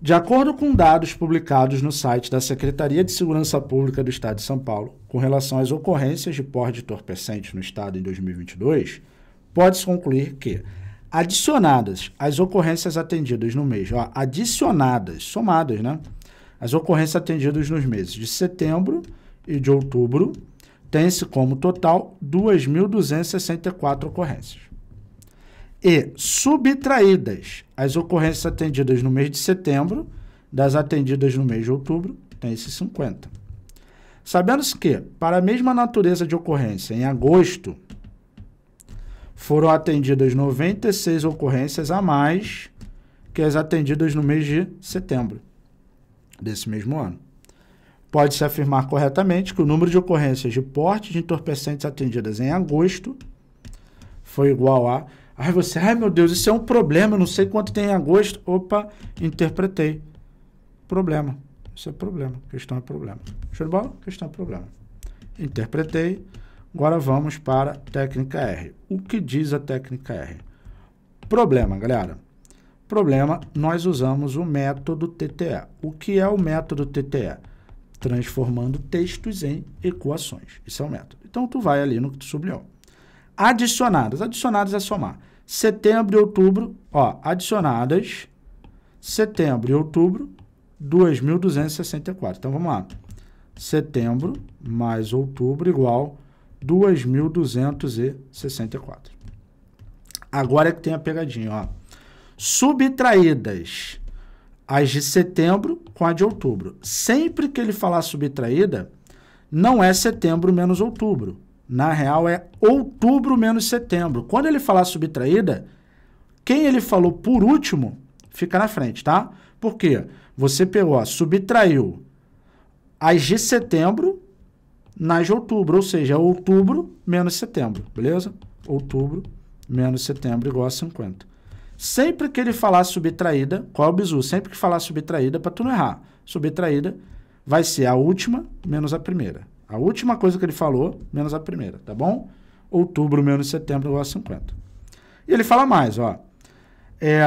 De acordo com dados publicados no site da Secretaria de Segurança Pública do Estado de São Paulo, com relação às ocorrências de porte de entorpecente no Estado em 2022, pode-se concluir que, adicionadas às ocorrências atendidas no mês, ó, adicionadas, somadas, né? As ocorrências atendidas nos meses de setembro e de outubro, tem-se como total 2.264 ocorrências e subtraídas as ocorrências atendidas no mês de setembro das atendidas no mês de outubro, tem esses 50. Sabendo-se que, para a mesma natureza de ocorrência, em agosto, foram atendidas 96 ocorrências a mais que as atendidas no mês de setembro desse mesmo ano. Pode-se afirmar corretamente que o número de ocorrências de porte de entorpecentes atendidas em agosto foi igual a Aí você, ai meu Deus, isso é um problema, não sei quanto tem em agosto. Opa, interpretei. Problema. Isso é problema. Questão é problema. Show de bola? Questão é problema. Interpretei. Agora vamos para técnica R. O que diz a técnica R? Problema, galera. Problema, nós usamos o método TTE. O que é o método TTE? Transformando textos em equações. Isso é o método. Então, tu vai ali no que tu sublinhou adicionadas. Adicionadas é somar. Setembro e outubro, ó, adicionadas, setembro e outubro, 2.264. Então, vamos lá. Setembro mais outubro igual 2.264. Agora é que tem a pegadinha, ó. Subtraídas as de setembro com a de outubro. Sempre que ele falar subtraída, não é setembro menos outubro. Na real, é outubro menos setembro. Quando ele falar subtraída, quem ele falou por último fica na frente, tá? porque Você pegou, ó, subtraiu as de setembro nas de outubro, ou seja, é outubro menos setembro, beleza? Outubro menos setembro igual a 50. Sempre que ele falar subtraída, qual é o bizu? Sempre que falar subtraída, para tu não errar, subtraída vai ser a última menos a primeira. A última coisa que ele falou, menos a primeira, tá bom? Outubro menos setembro igual a 50. E ele fala mais, ó. É,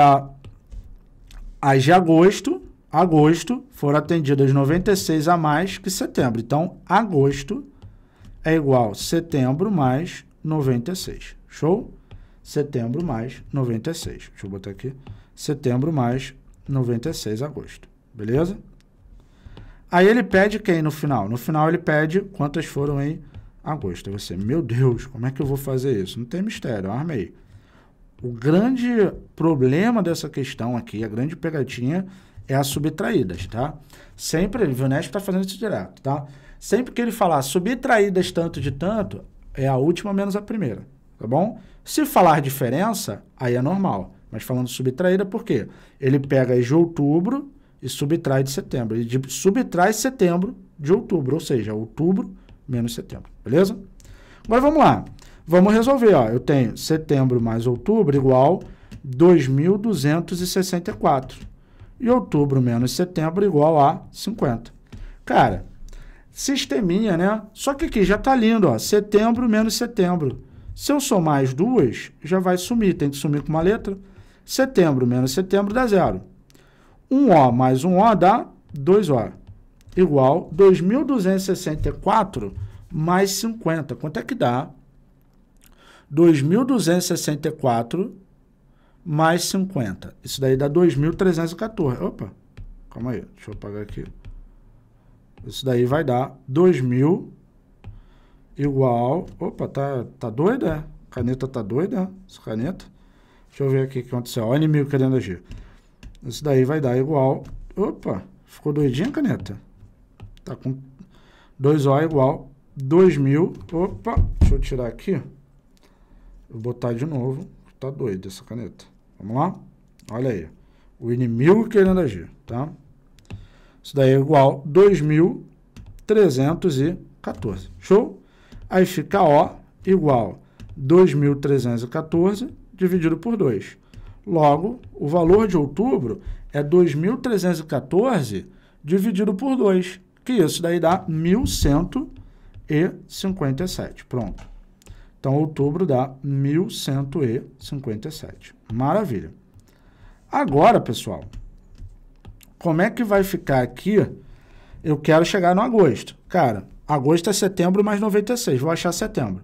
as de agosto, agosto, foram atendidas 96 a mais que setembro. Então, agosto é igual setembro mais 96. Show? Setembro mais 96. Deixa eu botar aqui. Setembro mais 96 agosto. Beleza? Aí ele pede quem no final? No final ele pede quantas foram em agosto. Aí você, meu Deus, como é que eu vou fazer isso? Não tem mistério, eu é armei. O grande problema dessa questão aqui, a grande pegadinha, é as subtraídas, tá? Sempre, o Vunesp está fazendo isso direto, tá? Sempre que ele falar subtraídas tanto de tanto, é a última menos a primeira, tá bom? Se falar diferença, aí é normal. Mas falando subtraída, por quê? Ele pega de outubro e subtrai de setembro. E de, subtrai setembro de outubro, ou seja, outubro menos setembro, beleza? Agora vamos lá. Vamos resolver, ó. Eu tenho setembro mais outubro igual 2.264. E outubro menos setembro igual a 50. Cara, sisteminha, né? Só que aqui já tá lindo, ó. Setembro menos setembro. Se eu somar as duas, já vai sumir. Tem que sumir com uma letra. Setembro menos setembro dá zero. 1 O mais 1 O dá 2O, igual 2.264 mais 50. Quanto é que dá? 2.264 mais 50. Isso daí dá 2.314. Opa, calma aí, deixa eu apagar aqui. Isso daí vai dar 2.000 igual... Opa, tá, tá doida? É? Caneta tá doida? Essa caneta? Deixa eu ver aqui o que aconteceu. Olha o inimigo é. querendo agir. Isso daí vai dar igual... Opa, ficou doidinha a caneta? Tá com 2O igual 2.000. Opa, deixa eu tirar aqui. Vou botar de novo. Tá doido essa caneta. Vamos lá? Olha aí. O inimigo querendo agir, tá? Isso daí é igual 2.314. Show? Aí fica O igual 2.314 dividido por 2. Logo, o valor de outubro é 2.314 dividido por 2, que isso daí dá 1.157. Pronto. Então, outubro dá 1.157. Maravilha. Agora, pessoal, como é que vai ficar aqui? Eu quero chegar no agosto. Cara, agosto é setembro mais 96, vou achar setembro.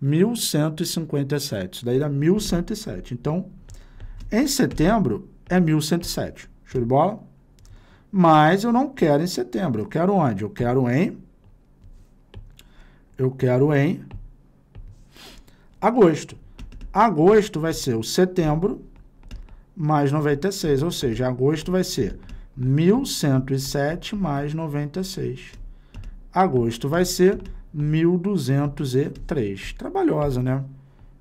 1157. Isso daí dá 1107. Então, em setembro é 1107. Show de bola? Mas eu não quero em setembro. Eu quero onde? Eu quero em. Eu quero em agosto. Agosto vai ser o setembro mais 96, ou seja, agosto vai ser 1107 mais 96. Agosto vai ser 1203. Trabalhosa, né?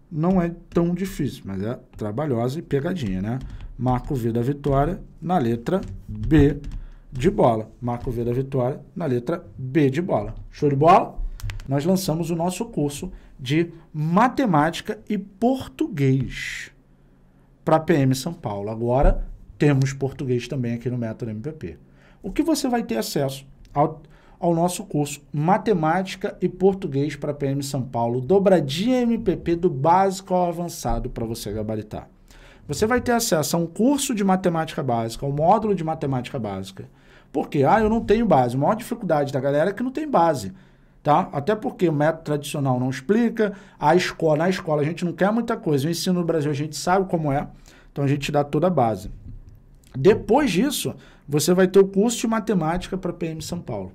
Não é tão difícil, mas é trabalhosa e pegadinha, né? Marco V da vitória na letra B de bola. Marco V da vitória na letra B de bola. Show de bola? Nós lançamos o nosso curso de matemática e português para PM São Paulo. Agora temos português também aqui no Método MPP. O que você vai ter acesso ao ao nosso curso Matemática e Português para PM São Paulo, dobradinha MPP do básico ao avançado para você gabaritar. Você vai ter acesso a um curso de matemática básica, um módulo de matemática básica. Por quê? Ah, eu não tenho base. A maior dificuldade da galera é que não tem base. Tá? Até porque o método tradicional não explica, a escola, na escola a gente não quer muita coisa. O ensino no Brasil a gente sabe como é, então a gente dá toda a base. Depois disso, você vai ter o curso de matemática para PM São Paulo.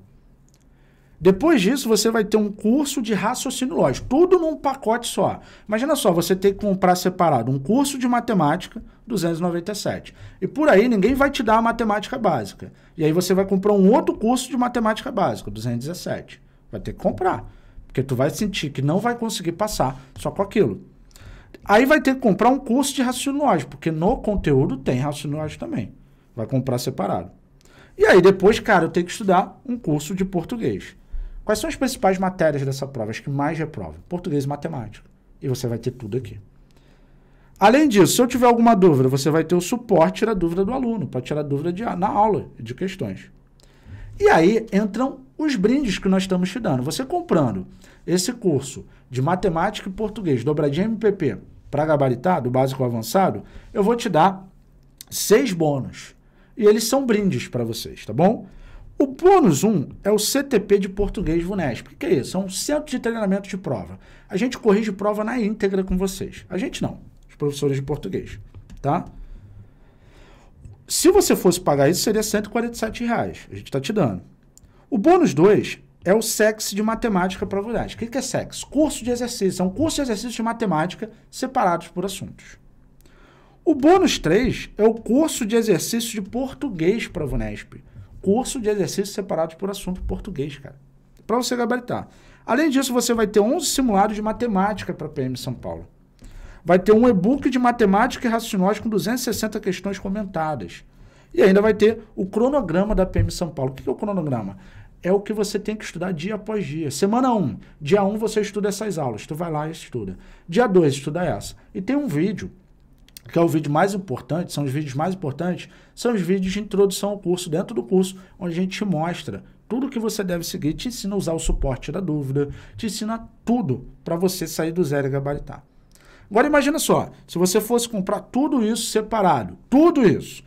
Depois disso, você vai ter um curso de raciocínio lógico, tudo num pacote só. Imagina só, você tem que comprar separado um curso de matemática, 297. E por aí ninguém vai te dar a matemática básica. E aí você vai comprar um outro curso de matemática básica, 217. Vai ter que comprar, porque tu vai sentir que não vai conseguir passar só com aquilo. Aí vai ter que comprar um curso de raciocínio lógico, porque no conteúdo tem raciocínio lógico também. Vai comprar separado. E aí depois, cara, eu tenho que estudar um curso de português. Quais são as principais matérias dessa prova? As que mais reprovam? Português e matemática. E você vai ter tudo aqui. Além disso, se eu tiver alguma dúvida, você vai ter o suporte tirar dúvida do aluno, para tirar dúvida de, na aula de questões. E aí entram os brindes que nós estamos te dando. Você comprando esse curso de matemática e português, dobradinha MPP, para gabaritado básico avançado, eu vou te dar seis bônus. E eles são brindes para vocês, tá bom? O bônus 1 é o CTP de português VUNESP. O que é isso? É um centro de treinamento de prova. A gente corrige prova na íntegra com vocês. A gente não, os professores de português, tá? Se você fosse pagar isso, seria R$ reais. A gente está te dando. O bônus 2 é o SEX de matemática para VUNESP. O que é SEX? Curso de exercício. É um curso de exercícios de matemática separados por assuntos. O bônus 3 é o curso de exercício de português para VUNESP curso de exercícios separados por assunto português, cara. Para você gabaritar. Além disso, você vai ter 11 simulados de matemática para PM São Paulo. Vai ter um e-book de matemática e raciocínio com 260 questões comentadas. E ainda vai ter o cronograma da PM São Paulo. O que é o cronograma? É o que você tem que estudar dia após dia. Semana 1. Dia 1 você estuda essas aulas. Tu vai lá e estuda. Dia 2, estuda essa. E tem um vídeo que é o vídeo mais importante, são os vídeos mais importantes, são os vídeos de introdução ao curso, dentro do curso, onde a gente te mostra tudo que você deve seguir, te ensina a usar o suporte da dúvida, te ensina tudo para você sair do zero e gabaritar. Agora imagina só, se você fosse comprar tudo isso separado, tudo isso,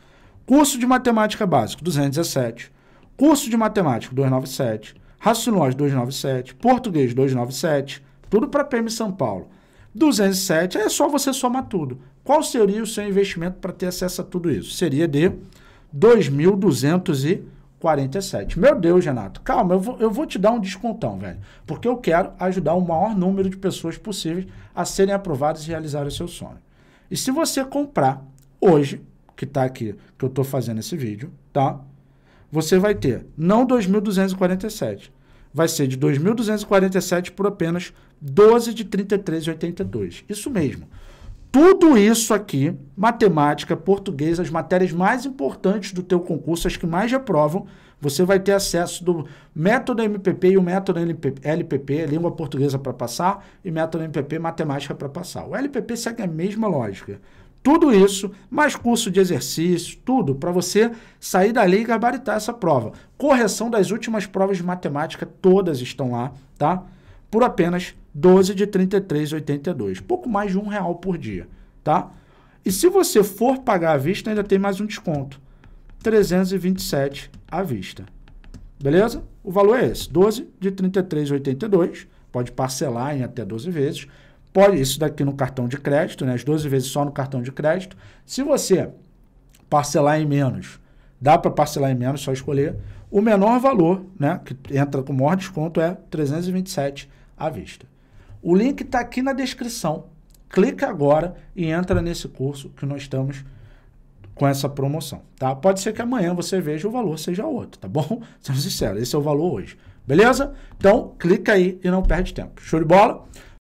curso de matemática básico 217, curso de matemática 297, raciocínio 297, português 297, tudo para PM São Paulo. 207 é só você somar tudo. Qual seria o seu investimento para ter acesso a tudo isso? Seria de 2.247. Meu Deus, Renato, calma, eu vou, eu vou te dar um descontão, velho. Porque eu quero ajudar o maior número de pessoas possíveis a serem aprovadas e realizar o seu sonho. E se você comprar hoje, que está aqui, que eu estou fazendo esse vídeo, tá? Você vai ter não 2.247, vai ser de 2.247 por apenas 12 de 33,82. Isso mesmo. Tudo isso aqui, matemática, português, as matérias mais importantes do teu concurso, as que mais reprovam, você vai ter acesso do método MPP e o método LPP, língua portuguesa para passar, e método MPP, matemática para passar. O LPP segue a mesma lógica. Tudo isso, mais curso de exercício, tudo para você sair dali e gabaritar essa prova. Correção das últimas provas de matemática, todas estão lá, tá? Por apenas 12 de 33,82, pouco mais de um real por dia, tá? E se você for pagar à vista, ainda tem mais um desconto, 327 à vista. Beleza? O valor é esse, 12 de 33,82, pode parcelar em até 12 vezes Pode, isso daqui no cartão de crédito, né? As 12 vezes só no cartão de crédito. Se você parcelar em menos, dá para parcelar em menos, só escolher. O menor valor, né? Que entra com o maior desconto é 327 à vista. O link está aqui na descrição. Clica agora e entra nesse curso que nós estamos com essa promoção, tá? Pode ser que amanhã você veja o valor seja outro, tá bom? Sendo sincero, esse é o valor hoje, beleza? Então, clica aí e não perde tempo. Show de bola?